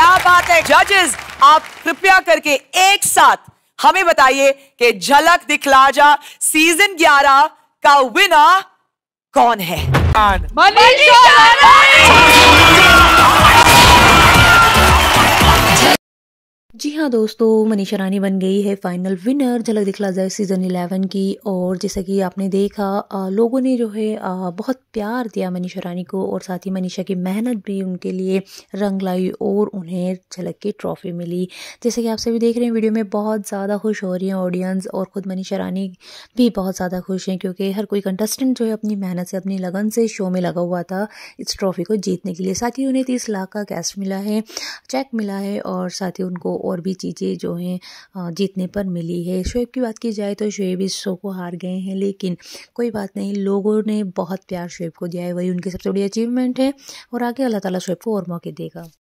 क्या बात है जजेस आप कृपया करके एक साथ हमें बताइए कि झलक दिखला जा सीजन 11 का विनर कौन है मनीष जी हाँ दोस्तों मनीषा रानी बन गई है फाइनल विनर झलक दिखला जाए सीज़न इलेवन की और जैसा कि आपने देखा आ, लोगों ने जो है आ, बहुत प्यार दिया मनीषा रानी को और साथ ही मनीषा की मेहनत भी उनके लिए रंग लाई और उन्हें झलक की ट्रॉफी मिली जैसे कि आप सभी देख रहे हैं वीडियो में बहुत ज़्यादा खुश हो रही हैं ऑडियंस और ख़ुद मनीषा रानी भी बहुत ज़्यादा खुश हैं क्योंकि हर कोई कंटेस्टेंट जो है अपनी मेहनत से अपनी लगन से शो में लगा हुआ था इस ट्रॉफ़ी को जीतने के लिए साथ ही उन्हें तीस लाख का कैश मिला है चेक मिला है और साथ ही उनको और भी चीज़ें जो हैं जीतने पर मिली है शोएब की बात की जाए तो शोएब इस शो को हार गए हैं लेकिन कोई बात नहीं लोगों ने बहुत प्यार शोएब को दिया है वही उनकी सबसे बड़ी अचीवमेंट है और आगे अल्लाह ताला शोएब को और मौके देगा